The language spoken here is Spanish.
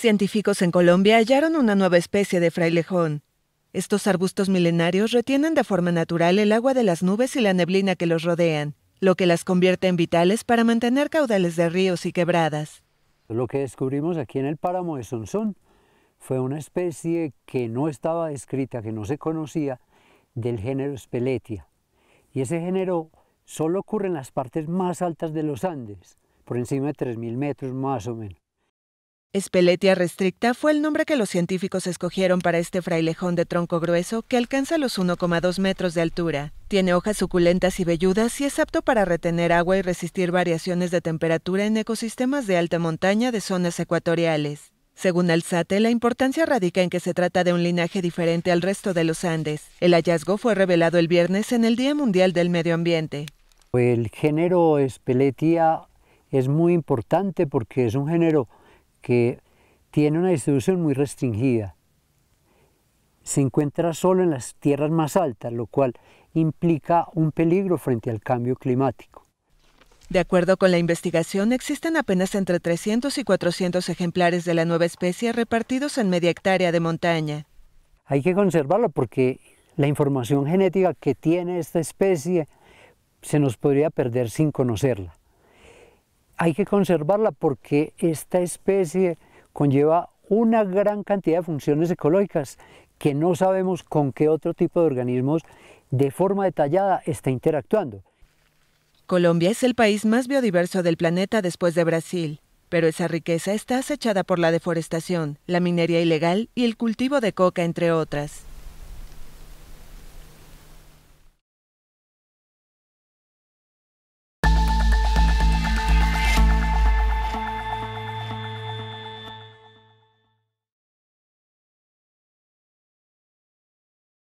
Científicos en Colombia hallaron una nueva especie de frailejón. Estos arbustos milenarios retienen de forma natural el agua de las nubes y la neblina que los rodean, lo que las convierte en vitales para mantener caudales de ríos y quebradas. Lo que descubrimos aquí en el páramo de Sonsón fue una especie que no estaba descrita, que no se conocía, del género Speletia. Y ese género solo ocurre en las partes más altas de los Andes, por encima de 3.000 metros más o menos. Espeletia restricta fue el nombre que los científicos escogieron para este frailejón de tronco grueso que alcanza los 1,2 metros de altura. Tiene hojas suculentas y velludas y es apto para retener agua y resistir variaciones de temperatura en ecosistemas de alta montaña de zonas ecuatoriales. Según Alzate, la importancia radica en que se trata de un linaje diferente al resto de los Andes. El hallazgo fue revelado el viernes en el Día Mundial del Medio Ambiente. El género Espeletia es muy importante porque es un género que tiene una distribución muy restringida. Se encuentra solo en las tierras más altas, lo cual implica un peligro frente al cambio climático. De acuerdo con la investigación, existen apenas entre 300 y 400 ejemplares de la nueva especie repartidos en media hectárea de montaña. Hay que conservarlo porque la información genética que tiene esta especie se nos podría perder sin conocerla hay que conservarla porque esta especie conlleva una gran cantidad de funciones ecológicas que no sabemos con qué otro tipo de organismos de forma detallada está interactuando. Colombia es el país más biodiverso del planeta después de Brasil, pero esa riqueza está acechada por la deforestación, la minería ilegal y el cultivo de coca, entre otras.